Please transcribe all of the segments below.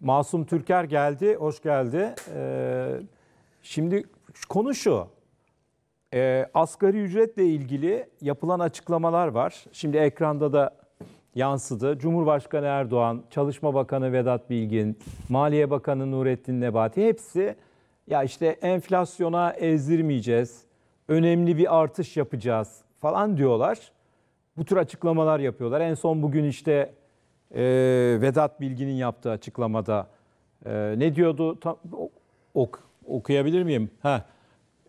Masum Türker geldi, hoş geldi. Ee, şimdi konu şu. Ee, asgari ücretle ilgili yapılan açıklamalar var. Şimdi ekranda da yansıdı. Cumhurbaşkanı Erdoğan, Çalışma Bakanı Vedat Bilgin, Maliye Bakanı Nurettin Nebati hepsi ya işte enflasyona ezdirmeyeceğiz, önemli bir artış yapacağız falan diyorlar. Bu tür açıklamalar yapıyorlar. En son bugün işte e, Vedat Bilgin'in yaptığı açıklamada e, ne diyordu? Tam, ok, okuyabilir miyim? Ha.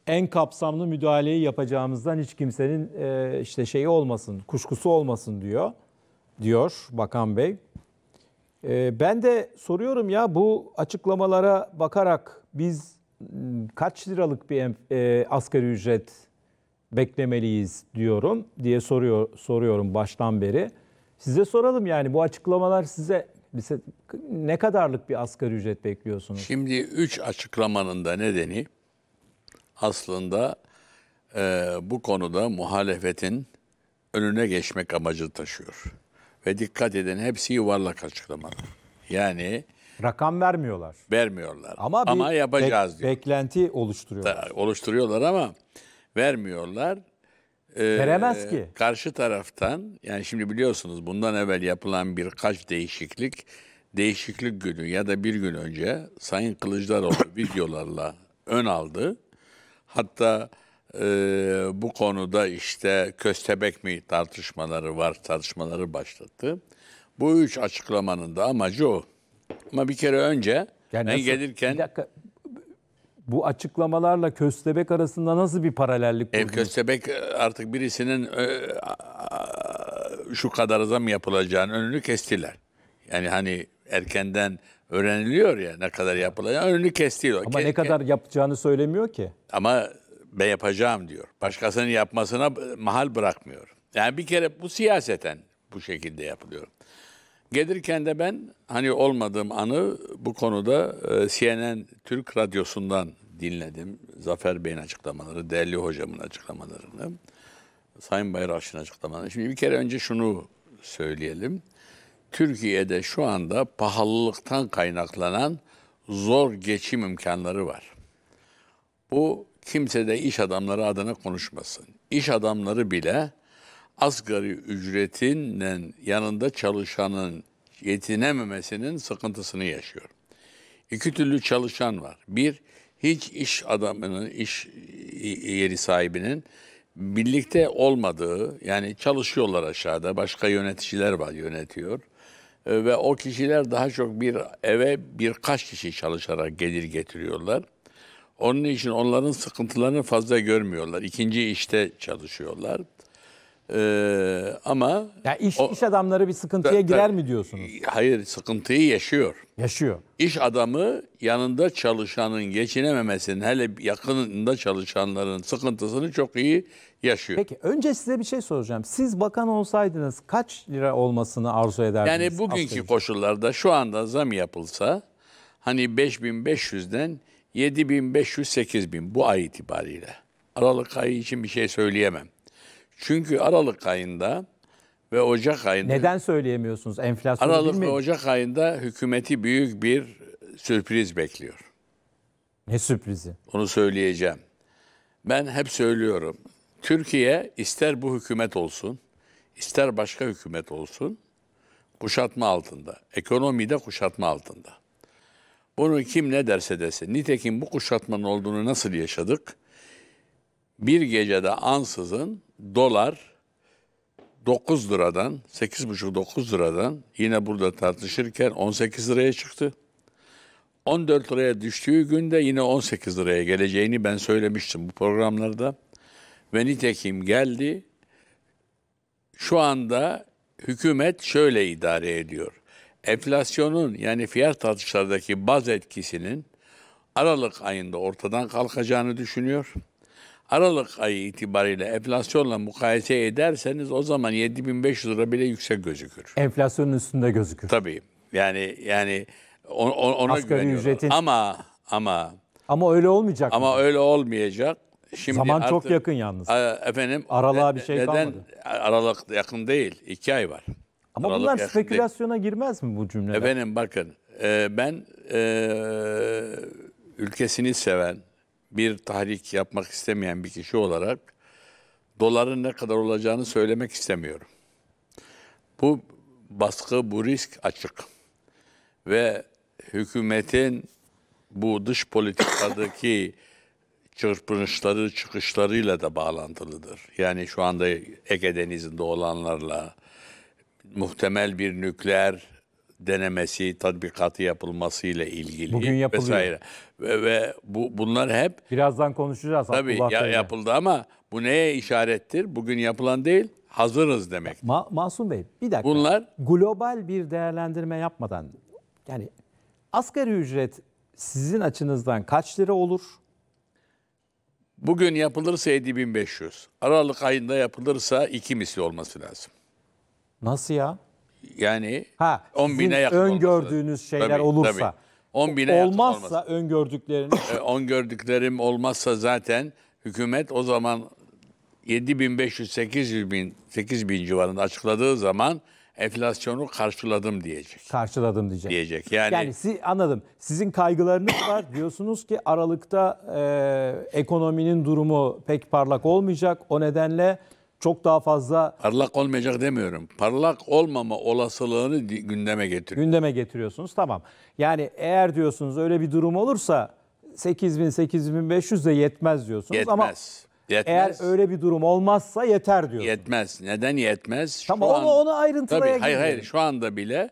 En kapsamlı müdahaleyi yapacağımızdan hiç kimsenin e, işte şeyi olmasın, kuşkusu olmasın diyor diyor Bakan Bey. E, ben de soruyorum ya bu açıklamalara bakarak biz kaç liralık bir e, asgari ücret beklemeliyiz diyorum diye soruyor soruyorum baştan beri. Size soralım yani bu açıklamalar size ne kadarlık bir asgari ücret bekliyorsunuz? Şimdi üç açıklamanın da nedeni aslında e, bu konuda muhalefetin önüne geçmek amacı taşıyor. Ve dikkat edin hepsi yuvarlak açıklamalar. Yani rakam vermiyorlar. Vermiyorlar. Ama, ama yapacağız bek, diyor. Beklenti oluşturuyorlar. Da, oluşturuyorlar ama vermiyorlar. Veremez ee, ki. Karşı taraftan yani şimdi biliyorsunuz bundan evvel yapılan birkaç değişiklik değişiklik günü ya da bir gün önce Sayın Kılıçdaroğlu videolarla ön aldı. Hatta e, bu konuda işte köstebek mi tartışmaları var tartışmaları başlattı. Bu üç açıklamanın da amacı o. Ama bir kere önce yani ben nasıl, gelirken bir dakika, bu açıklamalarla Köstebek arasında nasıl bir paralellik e, kurdunuz? E, Köstebek artık birisinin e, şu kadar zam yapılacağını önünü kestiler. Yani hani erkenden öğreniliyor ya ne kadar yapılacağını önünü kestiyor. Ama Ke- ne kadar yapacağını söylemiyor ki. Ama ben yapacağım diyor. Başkasının yapmasına mahal bırakmıyor. Yani bir kere bu siyaseten bu şekilde yapılıyor. Gelirken de ben hani olmadığım anı bu konuda e, CNN Türk Radyosu'ndan dinledim. Zafer Bey'in açıklamaları, değerli hocamın açıklamalarını, Sayın Bayraş'ın açıklamalarını. Şimdi bir kere önce şunu söyleyelim. Türkiye'de şu anda pahalılıktan kaynaklanan zor geçim imkanları var. Bu kimse de iş adamları adına konuşmasın. İş adamları bile asgari ücretinin yanında çalışanın yetinememesinin sıkıntısını yaşıyor. İki türlü çalışan var. Bir, hiç iş adamının, iş e, e, yeri sahibinin birlikte olmadığı, yani çalışıyorlar aşağıda, başka yöneticiler var, yönetiyor. E, ve o kişiler daha çok bir eve birkaç kişi çalışarak gelir getiriyorlar. Onun için onların sıkıntılarını fazla görmüyorlar. İkinci işte çalışıyorlar. Ee, ama ya iş o, iş adamları bir sıkıntıya da, girer da, mi diyorsunuz? Hayır, sıkıntıyı yaşıyor. Yaşıyor. İş adamı yanında çalışanın geçinememesinin hele yakınında çalışanların sıkıntısını çok iyi yaşıyor. Peki önce size bir şey soracağım. Siz bakan olsaydınız kaç lira olmasını arzu ederdiniz? Yani bugünkü Aferin. koşullarda şu anda zam yapılsa hani 5500'den 7500 8000 bu ay itibariyle. Aralık ayı için bir şey söyleyemem. Çünkü Aralık ayında ve Ocak ayında... Neden söyleyemiyorsunuz enflasyonu Aralık ve Ocak ayında hükümeti büyük bir sürpriz bekliyor. Ne sürprizi? Onu söyleyeceğim. Ben hep söylüyorum. Türkiye ister bu hükümet olsun, ister başka hükümet olsun kuşatma altında. Ekonomide kuşatma altında. Bunu kim ne derse desin. Nitekim bu kuşatmanın olduğunu nasıl yaşadık? Bir gecede ansızın dolar 9 liradan 8,5-9 liradan yine burada tartışırken 18 liraya çıktı. 14 liraya düştüğü günde yine 18 liraya geleceğini ben söylemiştim bu programlarda. Ve nitekim geldi. Şu anda hükümet şöyle idare ediyor. Enflasyonun yani fiyat artışlardaki baz etkisinin Aralık ayında ortadan kalkacağını düşünüyor. Aralık ayı itibariyle enflasyonla mukayese ederseniz o zaman 7500 lira bile yüksek gözükür. Enflasyonun üstünde gözükür. Tabii. Yani yani on ona Asgari ücretin... Ama ama ama öyle olmayacak. Ama mı? öyle olmayacak. Şimdi Zaman artık, çok yakın yalnız. Efendim. Aralığa bir şey neden, kalmadı. Aralık yakın değil. iki ay var. Ama Aralık bunlar spekülasyona değil. girmez mi bu cümle? Efendim bakın. E, ben e, ülkesini seven, bir tahrik yapmak istemeyen bir kişi olarak doların ne kadar olacağını söylemek istemiyorum. Bu baskı, bu risk açık. Ve hükümetin bu dış politikadaki çırpınışları, çıkışlarıyla da bağlantılıdır. Yani şu anda Ege Denizi'nde olanlarla muhtemel bir nükleer denemesi, tatbikatı yapılması ile ilgili Bugün yapılıyor. vesaire. Ve, ve bu bunlar hep birazdan konuşacağız. Tabii ya, yapıldı ama bu neye işarettir? Bugün yapılan değil, hazırız demek. Ma- Masum Bey bir dakika. Bunlar global bir değerlendirme yapmadan yani asgari ücret sizin açınızdan kaç lira olur? Bugün yapılırsa 7500. Aralık ayında yapılırsa iki misli olması lazım. Nasıl ya? Yani ha, 10 bine yakın öngördüğünüz olması. şeyler tabii, olursa. Tabii. 10 bine olmazsa olmaz. öngördükleriniz. E, gördüklerim olmazsa zaten hükümet o zaman 7 7500 800 bin 8 bin civarında açıkladığı zaman enflasyonu karşıladım diyecek. Karşıladım diyecek. Diyecek. Yani, yani siz, anladım. Sizin kaygılarınız var. Diyorsunuz ki Aralık'ta e, ekonominin durumu pek parlak olmayacak. O nedenle çok daha fazla... Parlak olmayacak demiyorum. Parlak olmama olasılığını gündeme getiriyor. Gündeme getiriyorsunuz tamam. Yani eğer diyorsunuz öyle bir durum olursa 8000 8500 de yetmez diyorsunuz yetmez. ama Yetmez. Eğer öyle bir durum olmazsa yeter diyorsunuz. Yetmez. Neden yetmez? Şu tamam an, onu, onu ayrıntılara tabii, Hayır hayır şu anda bile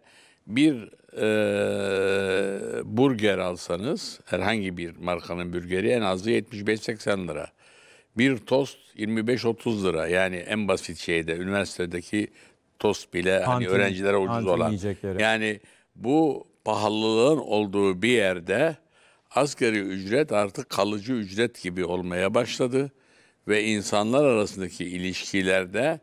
bir e, burger alsanız herhangi bir markanın burgeri en azı 75-80 lira. Bir tost 25-30 lira. Yani en basit şeyde üniversitedeki tost bile hani öğrencilere ucuz olan. yiyecekleri. Yani bu pahalılığın olduğu bir yerde asgari ücret artık kalıcı ücret gibi olmaya başladı ve insanlar arasındaki ilişkilerde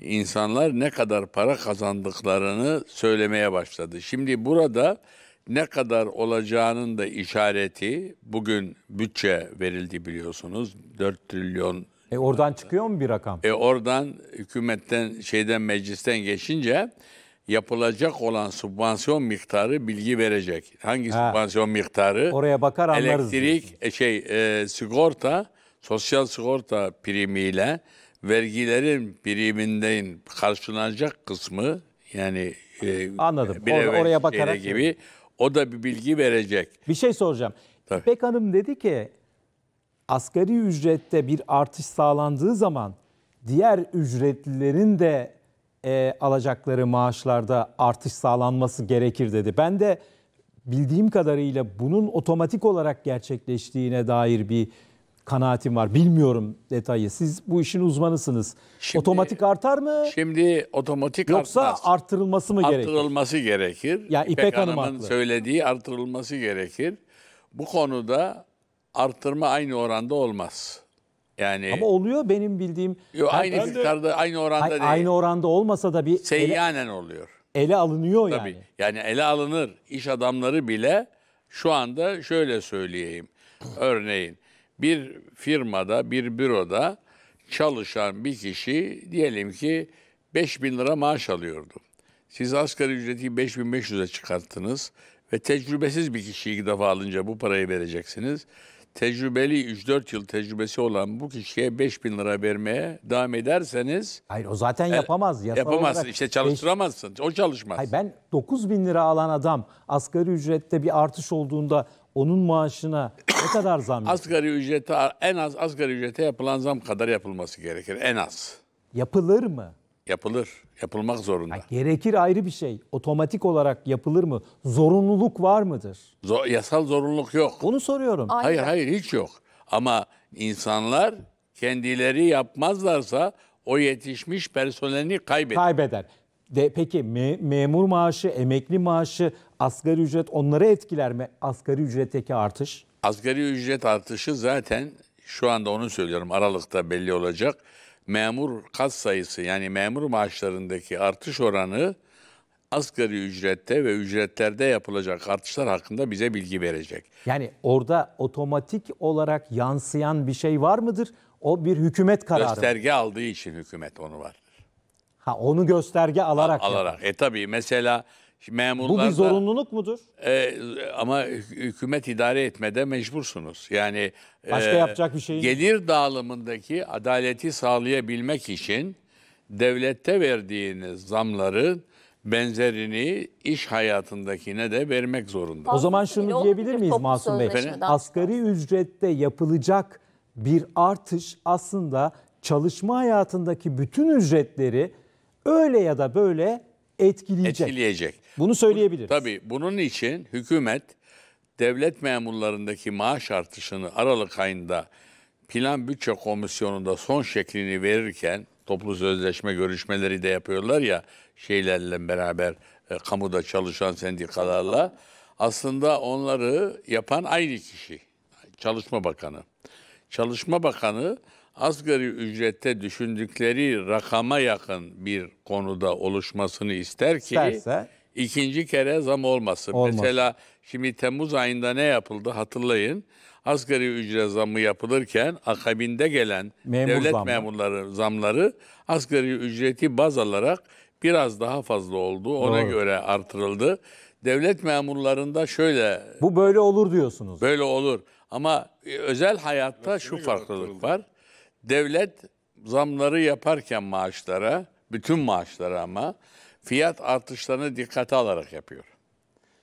insanlar ne kadar para kazandıklarını söylemeye başladı. Şimdi burada ne kadar olacağının da işareti bugün bütçe verildi biliyorsunuz. 4 trilyon. E oradan çıkıyor mu bir rakam? E oradan hükümetten şeyden meclisten geçince yapılacak olan subvansiyon miktarı bilgi verecek. Hangi ha. subvansiyon miktarı? Oraya bakar anlarız. Elektrik, diyorsun. E, şey, e, sigorta, sosyal sigorta primiyle vergilerin priminden karşılanacak kısmı yani e, Anladım. Bir Or- oraya bakarak gibi o da bir bilgi verecek. Bir şey soracağım. Tabii. İpek Hanım dedi ki asgari ücrette bir artış sağlandığı zaman diğer ücretlilerin de e, alacakları maaşlarda artış sağlanması gerekir dedi. Ben de bildiğim kadarıyla bunun otomatik olarak gerçekleştiğine dair bir kanaatim var. Bilmiyorum detayı. Siz bu işin uzmanısınız. Şimdi, otomatik artar mı? Şimdi otomatik Yoksa artmaz. Yoksa artırılması mı gerekir? Artırılması gerekir. Ya yani İpek, İpek Hanım'ın Hanım söylediği artırılması gerekir. Bu konuda artırma aynı oranda olmaz. Yani Ama oluyor benim bildiğim. Yo, aynı ben miktarda, de, aynı oranda aynı değil. Aynı oranda olmasa da bir seyyanen ele, oluyor. Ele alınıyor Tabii. yani. Yani ele alınır. İş adamları bile şu anda şöyle söyleyeyim. Örneğin bir firmada, bir büroda çalışan bir kişi diyelim ki 5 bin lira maaş alıyordu. Siz asgari ücreti 5500'e çıkarttınız ve tecrübesiz bir kişiyi ilk defa alınca bu parayı vereceksiniz. Tecrübeli 3-4 yıl tecrübesi olan bu kişiye 5 bin lira vermeye devam ederseniz... Hayır o zaten e, yapamaz. Yasal yapamazsın olarak, işte çalıştıramazsın. Beş, o çalışmaz. Hayır, ben 9 bin lira alan adam asgari ücrette bir artış olduğunda onun maaşına ne kadar zam yapılır? Asgari ücrete en az asgari ücrete yapılan zam kadar yapılması gerekir en az. Yapılır mı? Yapılır. Yapılmak zorunda. Ha, gerekir ayrı bir şey. Otomatik olarak yapılır mı? Zorunluluk var mıdır? Zor, yasal zorunluluk yok. Onu soruyorum. Aynen. Hayır hayır hiç yok. Ama insanlar kendileri yapmazlarsa o yetişmiş personelini kaybeder. Kaybeder. De, peki me, memur maaşı, emekli maaşı, asgari ücret onları etkiler mi? Asgari ücretteki artış? Asgari ücret artışı zaten şu anda onu söylüyorum Aralık'ta belli olacak. Memur kat sayısı yani memur maaşlarındaki artış oranı asgari ücrette ve ücretlerde yapılacak artışlar hakkında bize bilgi verecek. Yani orada otomatik olarak yansıyan bir şey var mıdır? O bir hükümet kararı. Gösterge aldığı için hükümet onu var. Ha onu gösterge alarak. Al, alarak. Yani. E tabii mesela memurlar. Bu bir zorunluluk mudur? E, ama hükümet idare etmede mecbursunuz. Yani e, Başka e, yapacak bir şey. Gelir dağılımındaki adaleti sağlayabilmek için devlette verdiğiniz zamların benzerini iş hayatındakine de vermek zorunda. O zaman şunu diyebilir miyiz Masum Bey? Asgari ücrette yapılacak bir artış aslında çalışma hayatındaki bütün ücretleri öyle ya da böyle etkileyecek. Etkileyecek. Bunu söyleyebiliriz. Tabii bunun için hükümet devlet memurlarındaki maaş artışını Aralık ayında Plan Bütçe Komisyonu'nda son şeklini verirken toplu sözleşme görüşmeleri de yapıyorlar ya şeylerle beraber e, kamuda çalışan sendikalarla. Aslında onları yapan aynı kişi. Çalışma Bakanı. Çalışma Bakanı asgari ücrette düşündükleri rakama yakın bir konuda oluşmasını ister ki İsterse, ikinci kere zam olmasın. Olmaz. Mesela şimdi Temmuz ayında ne yapıldı hatırlayın. Asgari ücret zamı yapılırken akabinde gelen Memur devlet zamı. memurları zamları asgari ücreti baz alarak biraz daha fazla oldu. Ona Doğru. göre artırıldı. Devlet memurlarında şöyle Bu böyle olur diyorsunuz. böyle olur ama e, özel hayatta şu farklılık var. Devlet zamları yaparken maaşlara, bütün maaşlara ama fiyat artışlarını dikkate alarak yapıyor.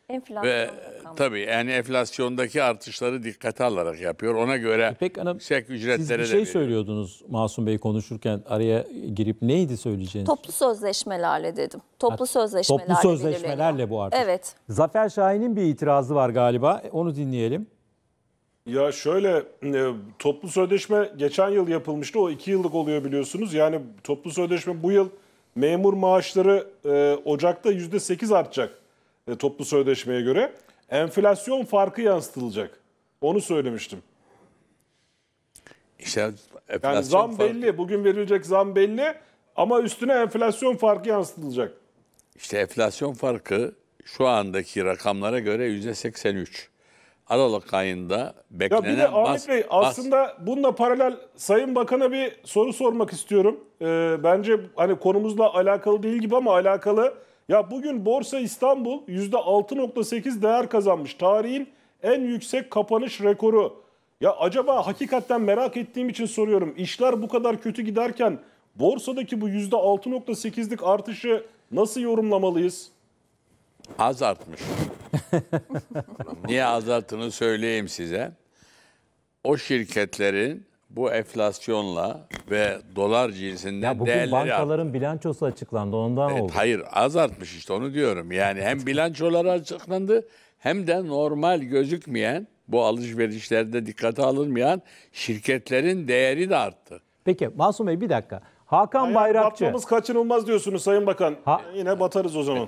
Enflasyon Ve tabii yani enflasyondaki artışları dikkate alarak yapıyor. Ona göre İpek e Hanım, yüksek ücretlere siz bir şey veriyor. söylüyordunuz Masum Bey konuşurken araya girip neydi söyleyeceğiniz? Toplu sözleşmelerle dedim. Toplu sözleşmelerle Toplu sözleşmelerle bu artış. Evet. Zafer Şahin'in bir itirazı var galiba. Onu dinleyelim. Ya şöyle e, toplu sözleşme geçen yıl yapılmıştı. O iki yıllık oluyor biliyorsunuz. Yani toplu sözleşme bu yıl memur maaşları e, Ocak'ta yüzde sekiz artacak e, toplu sözleşmeye göre. Enflasyon farkı yansıtılacak. Onu söylemiştim. İşte enflasyon yani zam farkı. belli. Bugün verilecek zam belli ama üstüne enflasyon farkı yansıtılacak. İşte enflasyon farkı şu andaki rakamlara göre yüzde %83. Aralık ayında beklenen... Ya bir de Ahmet Bey aslında bas. bununla paralel Sayın Bakan'a bir soru sormak istiyorum. Ee, bence hani konumuzla alakalı değil gibi ama alakalı. Ya bugün Borsa İstanbul %6.8 değer kazanmış. Tarihin en yüksek kapanış rekoru. Ya acaba hakikaten merak ettiğim için soruyorum. İşler bu kadar kötü giderken borsadaki bu %6.8'lik artışı nasıl yorumlamalıyız? Az artmış. Niye azalttığını söyleyeyim size. O şirketlerin bu enflasyonla ve dolar cinsinden ya bugün değerleri bankaların arttı. bilançosu açıklandı ondan evet, oldu. Hayır az artmış işte onu diyorum. Yani hem bilançolar açıklandı hem de normal gözükmeyen bu alışverişlerde dikkate alınmayan şirketlerin değeri de arttı. Peki Masum Bey bir dakika. Hakan Hayır, Bayrakçı. Batmamız kaçınılmaz diyorsunuz Sayın Bakan. Ha, Yine batarız o zaman.